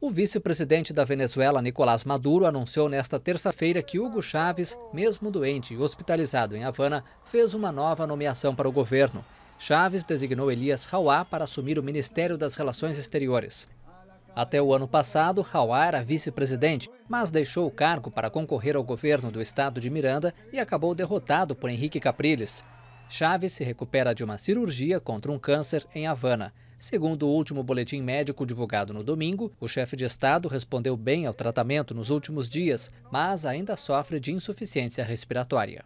O vice-presidente da Venezuela, Nicolás Maduro, anunciou nesta terça-feira que Hugo Chávez, mesmo doente e hospitalizado em Havana, fez uma nova nomeação para o governo. Chávez designou Elias Rauá para assumir o Ministério das Relações Exteriores. Até o ano passado, Rauá era vice-presidente, mas deixou o cargo para concorrer ao governo do estado de Miranda e acabou derrotado por Henrique Capriles. Chávez se recupera de uma cirurgia contra um câncer em Havana. Segundo o último boletim médico divulgado no domingo, o chefe de Estado respondeu bem ao tratamento nos últimos dias, mas ainda sofre de insuficiência respiratória.